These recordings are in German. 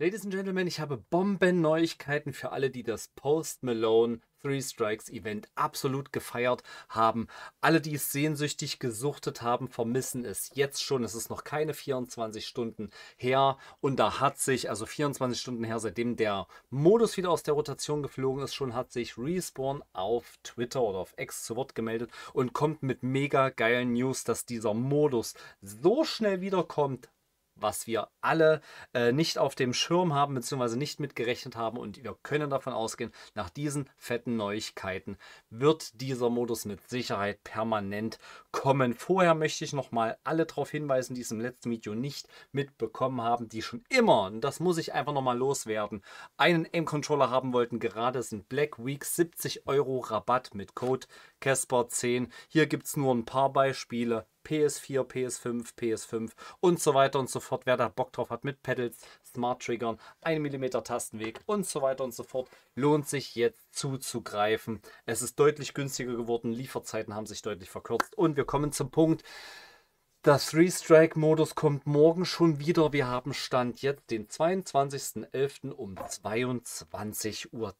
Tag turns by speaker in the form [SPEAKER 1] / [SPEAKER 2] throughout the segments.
[SPEAKER 1] Ladies and Gentlemen, ich habe Bomben-Neuigkeiten für alle, die das Post Malone Three Strikes Event absolut gefeiert haben. Alle, die es sehnsüchtig gesuchtet haben, vermissen es jetzt schon. Es ist noch keine 24 Stunden her und da hat sich, also 24 Stunden her, seitdem der Modus wieder aus der Rotation geflogen ist, schon hat sich Respawn auf Twitter oder auf X zu Wort gemeldet und kommt mit mega geilen News, dass dieser Modus so schnell wiederkommt, was wir alle äh, nicht auf dem Schirm haben bzw. nicht mitgerechnet haben und wir können davon ausgehen, nach diesen fetten Neuigkeiten wird dieser Modus mit Sicherheit permanent kommen. Vorher möchte ich nochmal alle darauf hinweisen, die es im letzten Video nicht mitbekommen haben, die schon immer, und das muss ich einfach nochmal loswerden, einen M-Controller haben wollten. Gerade sind Black Week 70 Euro Rabatt mit Code Casper10. Hier gibt es nur ein paar Beispiele. PS4, PS5, PS5 und so weiter und so fort. Wer da Bock drauf hat mit Pedals, Smart Triggern, 1 mm Tastenweg und so weiter und so fort, lohnt sich jetzt zuzugreifen. Es ist deutlich günstiger geworden, Lieferzeiten haben sich deutlich verkürzt und wir kommen zum Punkt, das Three-Strike-Modus kommt morgen schon wieder. Wir haben Stand jetzt den 22.11. um 22.33 Uhr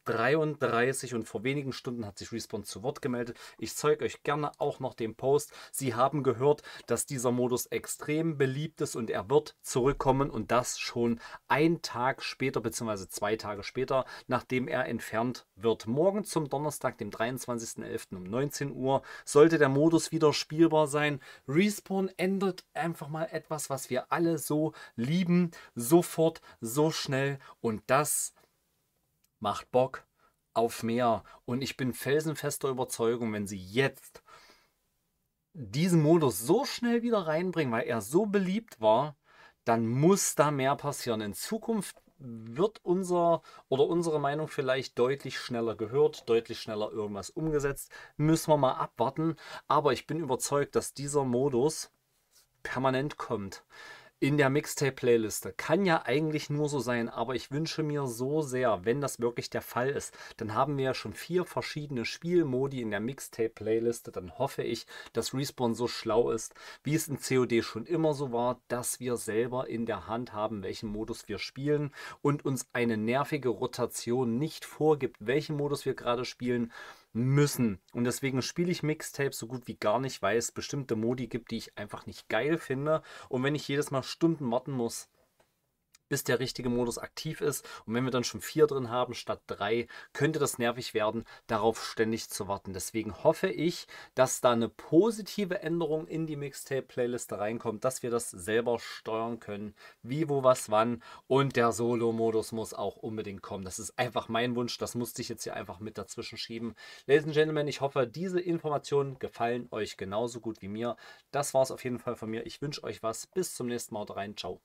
[SPEAKER 1] und vor wenigen Stunden hat sich Respawn zu Wort gemeldet. Ich zeige euch gerne auch noch den Post. Sie haben gehört, dass dieser Modus extrem beliebt ist und er wird zurückkommen und das schon ein Tag später beziehungsweise zwei Tage später, nachdem er entfernt wird. Morgen zum Donnerstag, dem 23.11. um 19 Uhr sollte der Modus wieder spielbar sein. Respawn ändert einfach mal etwas, was wir alle so lieben, sofort, so schnell und das macht Bock auf mehr. Und ich bin felsenfester Überzeugung, wenn Sie jetzt diesen Modus so schnell wieder reinbringen, weil er so beliebt war, dann muss da mehr passieren. In Zukunft wird unser oder unsere Meinung vielleicht deutlich schneller gehört, deutlich schneller irgendwas umgesetzt. Müssen wir mal abwarten. Aber ich bin überzeugt, dass dieser Modus permanent kommt in der Mixtape-Playliste. Kann ja eigentlich nur so sein, aber ich wünsche mir so sehr, wenn das wirklich der Fall ist, dann haben wir ja schon vier verschiedene Spielmodi in der Mixtape-Playliste. Dann hoffe ich, dass Respawn so schlau ist, wie es in COD schon immer so war, dass wir selber in der Hand haben, welchen Modus wir spielen und uns eine nervige Rotation nicht vorgibt, welchen Modus wir gerade spielen, müssen. Und deswegen spiele ich Mixtapes so gut wie gar nicht, weil es bestimmte Modi gibt, die ich einfach nicht geil finde. Und wenn ich jedes Mal Stunden warten muss, bis der richtige Modus aktiv ist. Und wenn wir dann schon vier drin haben statt drei, könnte das nervig werden, darauf ständig zu warten. Deswegen hoffe ich, dass da eine positive Änderung in die Mixtape-Playliste reinkommt, dass wir das selber steuern können, wie, wo, was, wann. Und der Solo-Modus muss auch unbedingt kommen. Das ist einfach mein Wunsch. Das musste ich jetzt hier einfach mit dazwischen schieben. Ladies and Gentlemen, ich hoffe, diese Informationen gefallen euch genauso gut wie mir. Das war es auf jeden Fall von mir. Ich wünsche euch was. Bis zum nächsten Mal. Haut rein. Ciao.